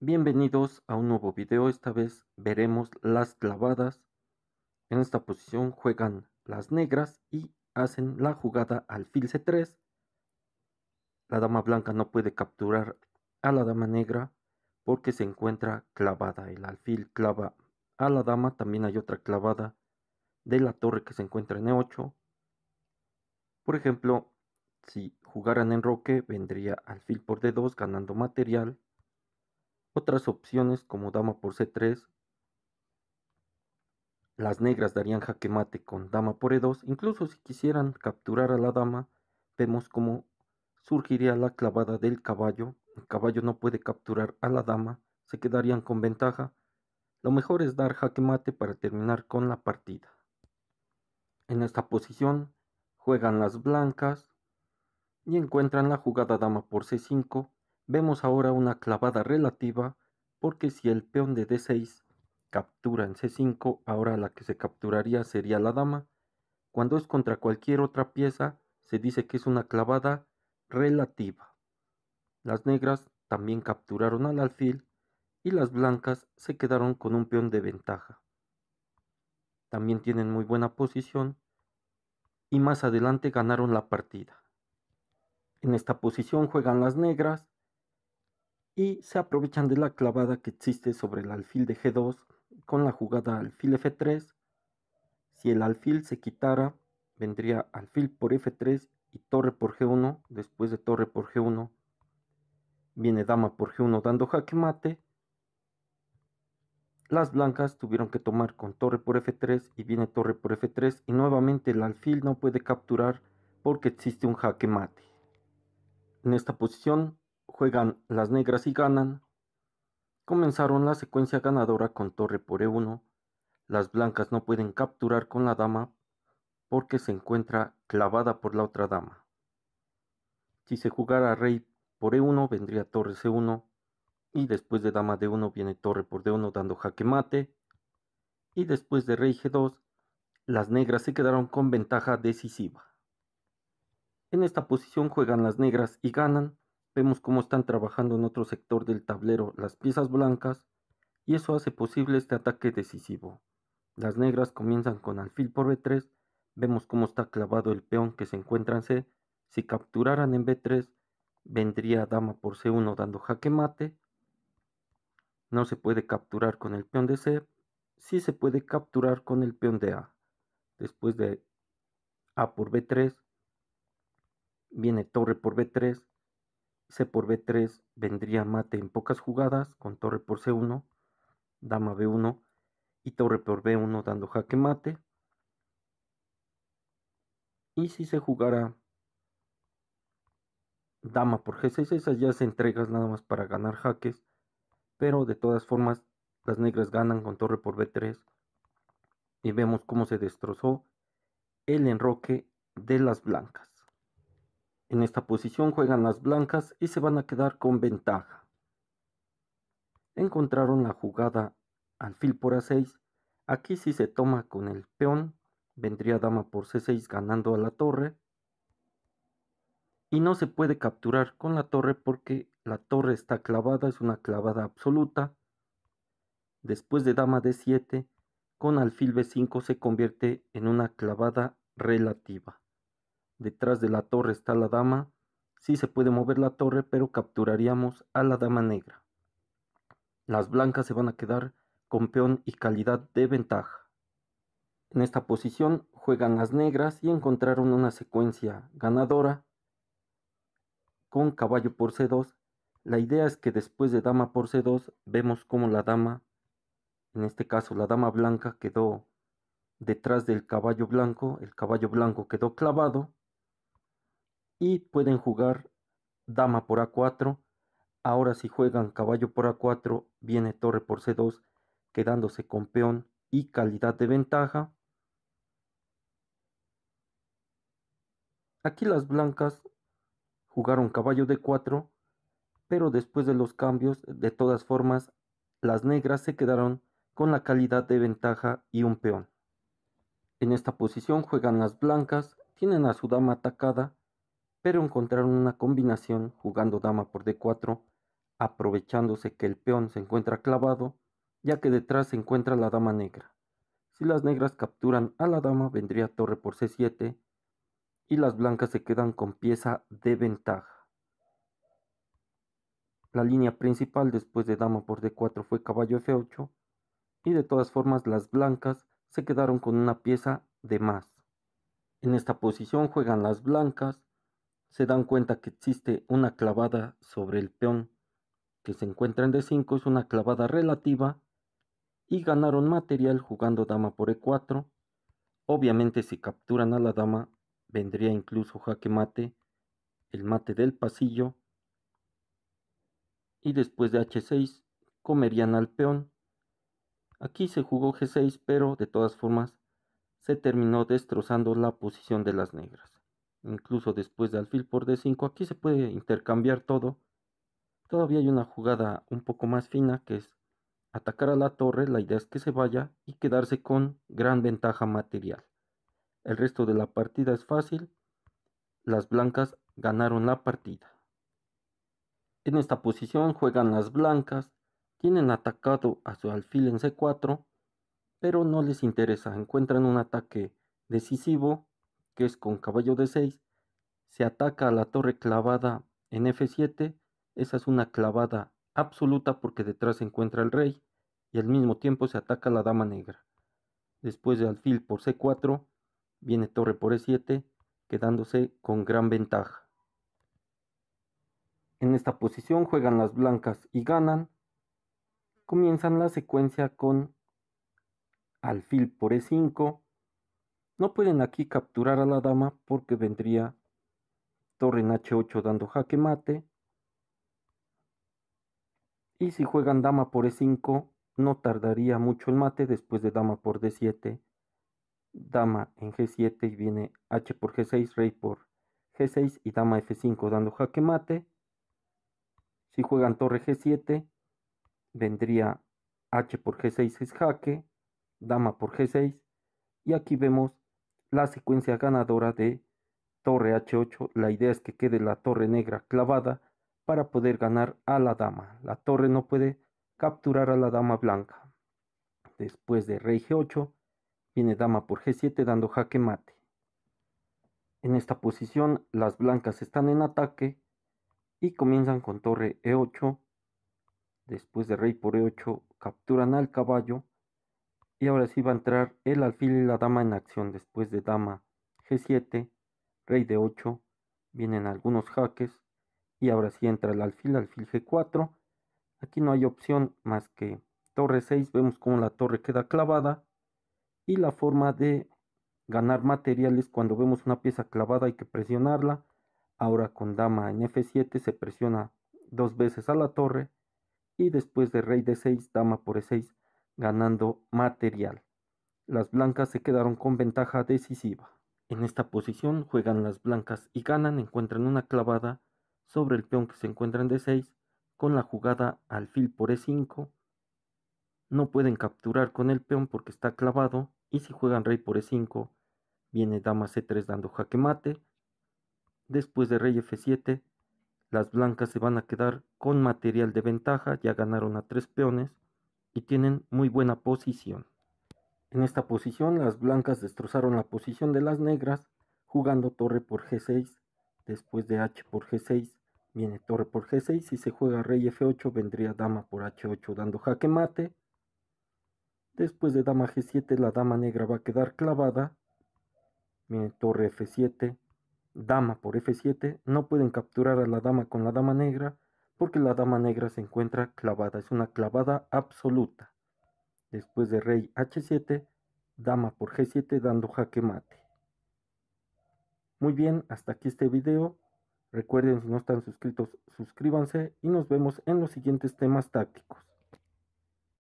Bienvenidos a un nuevo video, esta vez veremos las clavadas. En esta posición juegan las negras y hacen la jugada alfil c3. La dama blanca no puede capturar a la dama negra porque se encuentra clavada. El alfil clava a la dama, también hay otra clavada de la torre que se encuentra en e8. Por ejemplo, si jugaran en roque vendría alfil por d2 ganando material otras opciones como dama por c3, las negras darían jaque mate con dama por e2, incluso si quisieran capturar a la dama, vemos cómo surgiría la clavada del caballo, el caballo no puede capturar a la dama, se quedarían con ventaja, lo mejor es dar jaque mate para terminar con la partida. En esta posición juegan las blancas y encuentran la jugada dama por c5 Vemos ahora una clavada relativa porque si el peón de d6 captura en c5, ahora la que se capturaría sería la dama. Cuando es contra cualquier otra pieza, se dice que es una clavada relativa. Las negras también capturaron al alfil y las blancas se quedaron con un peón de ventaja. También tienen muy buena posición y más adelante ganaron la partida. En esta posición juegan las negras y se aprovechan de la clavada que existe sobre el alfil de G2 con la jugada alfil F3. Si el alfil se quitara, vendría alfil por F3 y torre por G1, después de torre por G1 viene dama por G1 dando jaque mate. Las blancas tuvieron que tomar con torre por F3 y viene torre por F3 y nuevamente el alfil no puede capturar porque existe un jaque mate. En esta posición juegan las negras y ganan, comenzaron la secuencia ganadora con torre por e1, las blancas no pueden capturar con la dama porque se encuentra clavada por la otra dama. Si se jugara rey por e1 vendría torre c1 y después de dama d1 viene torre por d1 dando jaque mate y después de rey g2 las negras se quedaron con ventaja decisiva. En esta posición juegan las negras y ganan Vemos cómo están trabajando en otro sector del tablero las piezas blancas y eso hace posible este ataque decisivo. Las negras comienzan con alfil por b3, vemos cómo está clavado el peón que se encuentra en c. Si capturaran en b3, vendría dama por c1 dando jaque mate. No se puede capturar con el peón de c, sí se puede capturar con el peón de a. Después de a por b3, viene torre por b3, C por B3 vendría mate en pocas jugadas con torre por C1, dama B1 y torre por B1 dando jaque mate. Y si se jugara dama por G6, esas ya se entregas nada más para ganar jaques, pero de todas formas las negras ganan con torre por B3 y vemos cómo se destrozó el enroque de las blancas. En esta posición juegan las blancas y se van a quedar con ventaja. Encontraron la jugada alfil por a6. Aquí si se toma con el peón, vendría dama por c6 ganando a la torre. Y no se puede capturar con la torre porque la torre está clavada, es una clavada absoluta. Después de dama d7, con alfil b5 se convierte en una clavada relativa. Detrás de la torre está la dama. Sí se puede mover la torre, pero capturaríamos a la dama negra. Las blancas se van a quedar con peón y calidad de ventaja. En esta posición juegan las negras y encontraron una secuencia ganadora con caballo por C2. La idea es que después de dama por C2 vemos cómo la dama, en este caso la dama blanca, quedó detrás del caballo blanco, el caballo blanco quedó clavado y pueden jugar dama por a4. Ahora si juegan caballo por a4, viene torre por c2, quedándose con peón y calidad de ventaja. Aquí las blancas jugaron caballo de 4, pero después de los cambios, de todas formas, las negras se quedaron con la calidad de ventaja y un peón. En esta posición juegan las blancas, tienen a su dama atacada pero encontraron una combinación jugando dama por d4, aprovechándose que el peón se encuentra clavado, ya que detrás se encuentra la dama negra. Si las negras capturan a la dama, vendría torre por c7 y las blancas se quedan con pieza de ventaja. La línea principal después de dama por d4 fue caballo f8 y de todas formas las blancas se quedaron con una pieza de más. En esta posición juegan las blancas se dan cuenta que existe una clavada sobre el peón que se encuentra en d 5 es una clavada relativa y ganaron material jugando dama por e4. Obviamente si capturan a la dama vendría incluso jaque mate, el mate del pasillo y después de h6 comerían al peón. Aquí se jugó g6 pero de todas formas se terminó destrozando la posición de las negras incluso después de alfil por d5, aquí se puede intercambiar todo. Todavía hay una jugada un poco más fina que es atacar a la torre, la idea es que se vaya y quedarse con gran ventaja material. El resto de la partida es fácil, las blancas ganaron la partida. En esta posición juegan las blancas, tienen atacado a su alfil en c4, pero no les interesa, encuentran un ataque decisivo que es con caballo de 6, se ataca a la torre clavada en F7, esa es una clavada absoluta porque detrás se encuentra el rey y al mismo tiempo se ataca la dama negra. Después de alfil por C4, viene torre por E7, quedándose con gran ventaja. En esta posición juegan las blancas y ganan. Comienzan la secuencia con alfil por E5, no pueden aquí capturar a la dama porque vendría torre en h8 dando jaque mate. Y si juegan dama por e5, no tardaría mucho el mate después de dama por d7, dama en g7 y viene h por g6, rey por g6 y dama f5 dando jaque mate. Si juegan torre g7, vendría h por g6 es jaque, dama por g6 y aquí vemos la secuencia ganadora de torre h8, la idea es que quede la torre negra clavada para poder ganar a la dama. La torre no puede capturar a la dama blanca. Después de rey g8, viene dama por g7 dando jaque mate. En esta posición las blancas están en ataque y comienzan con torre e8. Después de rey por e8 capturan al caballo y ahora sí va a entrar el alfil y la dama en acción. Después de dama G7, rey de 8, vienen algunos jaques. Y ahora sí entra el alfil, alfil G4. Aquí no hay opción más que torre 6. Vemos cómo la torre queda clavada. Y la forma de ganar materiales cuando vemos una pieza clavada hay que presionarla. Ahora con dama en F7 se presiona dos veces a la torre. Y después de rey D6, dama por E6 ganando material. Las blancas se quedaron con ventaja decisiva. En esta posición juegan las blancas y ganan, encuentran una clavada sobre el peón que se encuentra en D6 con la jugada alfil por E5. No pueden capturar con el peón porque está clavado y si juegan rey por E5 viene dama C3 dando jaque mate. Después de rey F7 las blancas se van a quedar con material de ventaja, ya ganaron a tres peones y tienen muy buena posición. En esta posición las blancas destrozaron la posición de las negras jugando torre por g6, después de h por g6 viene torre por g6, si se juega rey f8 vendría dama por h8 dando jaque mate, después de dama g7 la dama negra va a quedar clavada, viene torre f7, dama por f7, no pueden capturar a la dama con la dama negra, porque la dama negra se encuentra clavada, es una clavada absoluta. Después de rey h7, dama por g7 dando jaque mate. Muy bien, hasta aquí este video. Recuerden si no están suscritos, suscríbanse y nos vemos en los siguientes temas tácticos.